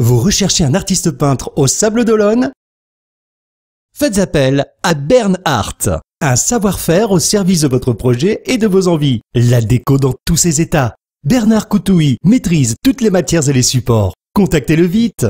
Vous recherchez un artiste peintre au Sable d'Olonne Faites appel à Bernhardt, un savoir-faire au service de votre projet et de vos envies. La déco dans tous ses états. Bernard Coutouy maîtrise toutes les matières et les supports. Contactez-le vite